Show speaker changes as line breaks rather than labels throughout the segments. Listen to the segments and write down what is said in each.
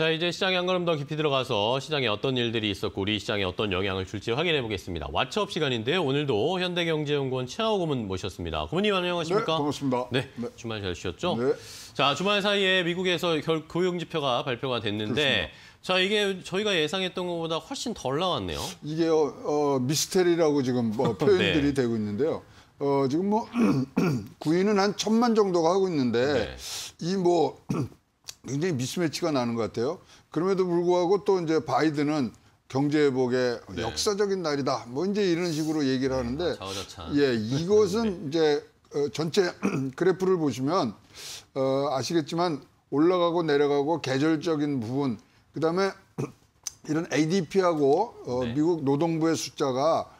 자, 이제 시장에 한 걸음 더 깊이 들어가서 시장에 어떤 일들이 있었고 우리 시장에 어떤 영향을 줄지 확인해 보겠습니다. 왓츠업 시간인데요. 오늘도 현대경제연구원 최하호 고문 모셨습니다. 고문님 안녕하십니까? 네, 고맙습니다. 네, 네. 주말 잘 쉬었죠? 네. 자, 주말 사이에 미국에서 고용지표가 발표가 됐는데 그렇습니다. 자, 이게 저희가 예상했던 것보다 훨씬 덜 나왔네요.
이게 어, 어 미스테리라고 지금 뭐 네. 표현들이 네. 되고 있는데요. 어, 지금 뭐 구인은 한 천만 정도가 하고 있는데 네. 이뭐 굉장히 미스매치가 나는 것 같아요. 그럼에도 불구하고 또 이제 바이든은 경제 회복의 네. 역사적인 날이다. 뭐 이제 이런 식으로 얘기를 네, 하는데 아, 예, 이것은 네. 이제 어, 전체 그래프를 보시면 어, 아시겠지만 올라가고 내려가고 계절적인 부분 그다음에 이런 ADP하고 어, 네. 미국 노동부의 숫자가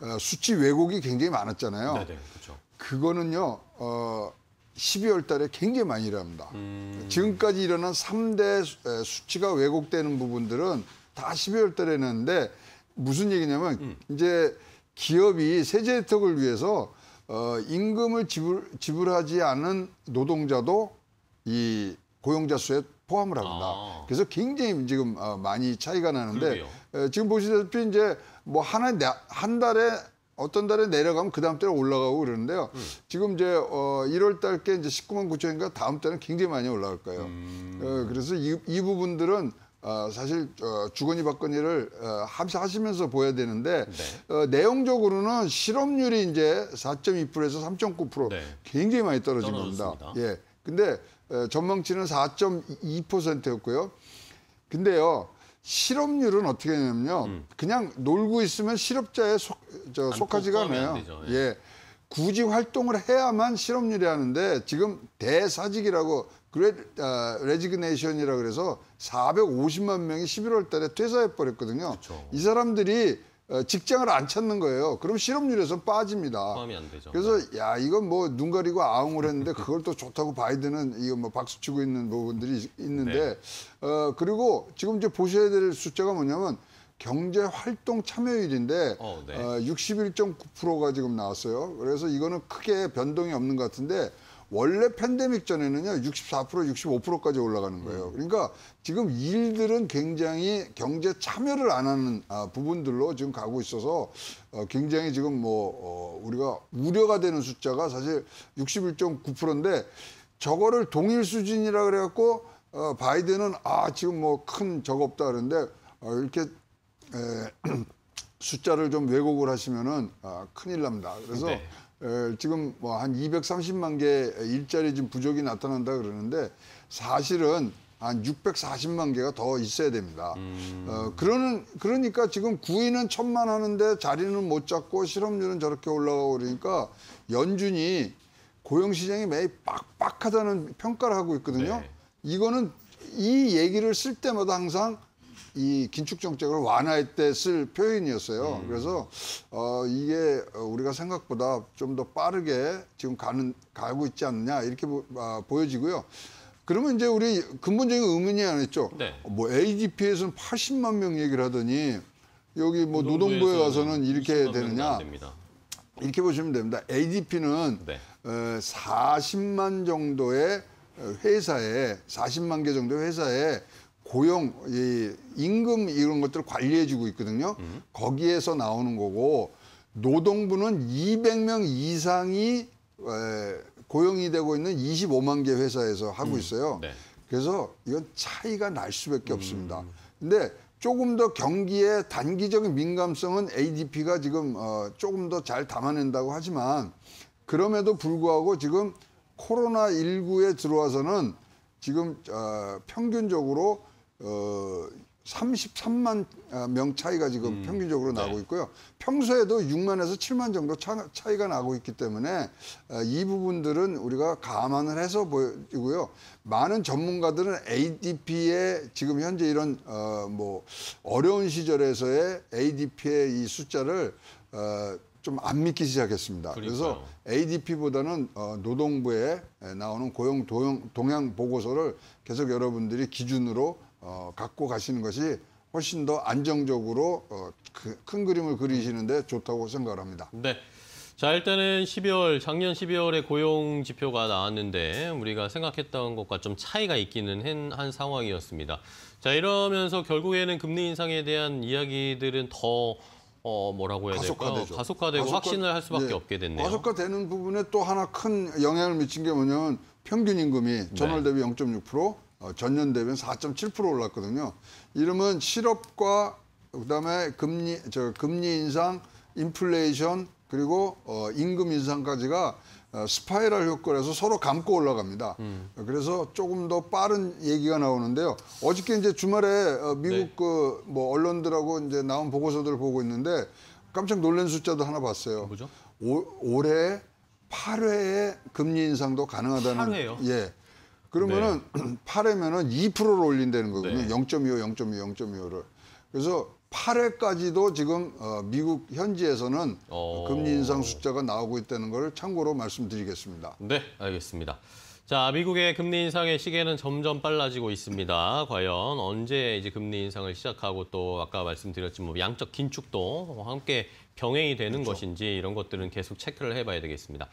어, 수치 왜곡이 굉장히 많았잖아요. 네네, 그 그렇죠. 그거는요 어, 12월 달에 굉장히 많이 일합니다. 음. 지금까지 일어난 3대 수치가 왜곡되는 부분들은 다 12월 달에 했는데 무슨 얘기냐면 음. 이제 기업이 세제 혜택을 위해서 어, 임금을 지불, 지불하지 않은 노동자도 이 고용자 수에 포함을 합니다. 아. 그래서 굉장히 지금 어, 많이 차이가 나는데 에, 지금 보시다시피 이제 뭐 하나 네, 한 달에 어떤 달에 내려가면 그 다음 달에 올라가고 그러는데요. 음. 지금 이제 어 1월 달께 이제 19만 9천인가 다음 달은 굉장히 많이 올라갈 거예요. 음. 어, 그래서 이, 이 부분들은 어, 사실 어, 주거니 받거니를 어, 합사하시면서 보여야 되는데 네. 어, 내용적으로는 실업률이 이제 4.2%에서 3.9% 네. 굉장히 많이 떨어진 겁니다. 예. 근데 어, 전망치는 4.2%였고요. 근데요. 실업률은 어떻게 되냐면요. 음. 그냥 놀고 있으면 실업자에 속, 저, 속하지가 않아요. 예. 예. 굳이 활동을 해야만 실업률이 하는데 지금 대사직이라고 그레, 아, 레지그네이션이라 그래서 450만 명이 11월 달에 퇴사해 버렸거든요. 이 사람들이 어, 직장을 안 찾는 거예요. 그럼 실업률에서 빠집니다. 포함이 안 되죠. 그래서 네. 야 이건 뭐눈 가리고 아웅을 했는데 그걸 또 좋다고 바이든은 이거 뭐 박수 치고 있는 부분들이 있는데 네. 어 그리고 지금 이제 보셔야 될 숫자가 뭐냐면 경제 활동 참여율인데 어, 네. 어 61.9%가 지금 나왔어요. 그래서 이거는 크게 변동이 없는 것 같은데 원래 팬데믹 전에는요 64% 65%까지 올라가는 거예요. 음. 그러니까 지금 일들은 굉장히 경제 참여를 안 하는 아, 부분들로 지금 가고 있어서 어, 굉장히 지금 뭐 어, 우리가 우려가 되는 숫자가 사실 61.9%인데 저거를 동일 수준이라 그래갖고 어, 바이든은 아 지금 뭐 큰 저거 없다 그러는데 어, 이렇게 에, 숫자를 좀 왜곡을 하시면은 아, 큰일 납니다. 그래서. 네. 에, 지금 뭐 한 230만 개 일자리 지금 부족이 나타난다 그러는데 사실은 한 640만 개가 더 있어야 됩니다. 어, 음. 어, 그러는 그러니까 지금 구인은 천만 하는데 자리는 못 잡고 실업률은 저렇게 올라가고 그러니까 연준이 고용 시장이 매일 빡빡하다는 평가를 하고 있거든요. 네. 이거는 이 얘기를 쓸 때마다 항상 이 긴축 정책을 완화할 때 쓸 표현이었어요. 음. 그래서 어, 이게 우리가 생각보다 좀 더 빠르게 지금 가는 가고 있지 않느냐 이렇게 보, 아, 보여지고요. 그러면 이제 우리 근본적인 의문이 안 했죠. 네. 어, 뭐 ADP에서는 80만 명 얘기를 하더니 여기 뭐 노동부에 와서는 이렇게 되느냐. 이렇게 보시면 됩니다. ADP는 네. 어, 40만 정도의 회사에 40만 개 정도의 회사에 고용, 이 임금 이런 것들을 관리해주고 있거든요. 음. 거기에서 나오는 거고 노동부는 200명 이상이 에, 고용이 되고 있는 25만 개 회사에서 하고 음. 있어요. 네. 그래서 이건 차이가 날 수밖에 음. 없습니다. 근데 조금 더 경기의 단기적인 민감성은 ADP가 지금 어, 조금 더 잘 담아낸다고 하지만 그럼에도 불구하고 지금 코로나19에 들어와서는 지금 어, 평균적으로 어, 33만 아, 명 차이가 지금 음, 평균적으로 네. 나고 있고요. 평소에도 6만에서 7만 정도 차, 차이가 나고 있기 때문에 아, 이 부분들은 우리가 감안을 해서 보이고요. 많은 전문가들은 ADP의 지금 현재 이런 어, 뭐 어려운 시절에서의 ADP의 이 숫자를 어, 좀 안 믿기 시작했습니다. 그러니까요. 그래서 ADP보다는 어, 노동부에 나오는 고용 동향 보고서를 계속 여러분들이 기준으로 어, 갖고 가시는 것이 훨씬 더 안정적으로 어, 그, 큰 그림을 그리시는데 좋다고 생각을 합니다.
네. 자 일단은 12월 작년 12월에 고용 지표가 나왔는데 우리가 생각했던 것과 좀 차이가 있기는 한, 상황이었습니다. 자 이러면서 결국에는 금리 인상에 대한 이야기들은 더 어, 뭐라고 해야 가속화되죠. 가속화되고 가속화, 확신을 할 수밖에 네. 없게 됐네요.
가속화되는 부분에 또 하나 큰 영향을 미친 게 뭐냐면 평균 임금이 전월 네. 대비 0.6%, 전년 대비는 4.7% 올랐거든요. 이러면 실업과 그다음에 금리 저 금리 인상, 인플레이션 그리고 어, 임금 인상까지가 어, 스파이럴 효과라서 서로 감고 올라갑니다. 음. 그래서 조금 더 빠른 얘기가 나오는데요. 어저께 이제 주말에 어, 미국 네. 그뭐 언론들하고 이제 나온 보고서들을 보고 있는데 깜짝 놀란 숫자도 하나 봤어요. 뭐죠? 오, 올해 8회의 금리 인상도 가능하다는 8회요? 예. 그러면은 네. 8회면은 2%를 올린다는 거거든요. 네. 0.25, 0.25, 0.25를. 그래서 8회까지도 지금 어, 미국 현지에서는 어... 금리 인상 숫자가 나오고 있다는 걸 참고로 말씀드리겠습니다.
네, 알겠습니다. 자, 미국의 금리 인상의 시계는 점점 빨라지고 있습니다. 과연 언제 이제 금리 인상을 시작하고 또 아까 말씀드렸지만 뭐 양적 긴축도 함께 병행이 되는 그렇죠. 것인지 이런 것들은 계속 체크를 해봐야 되겠습니다.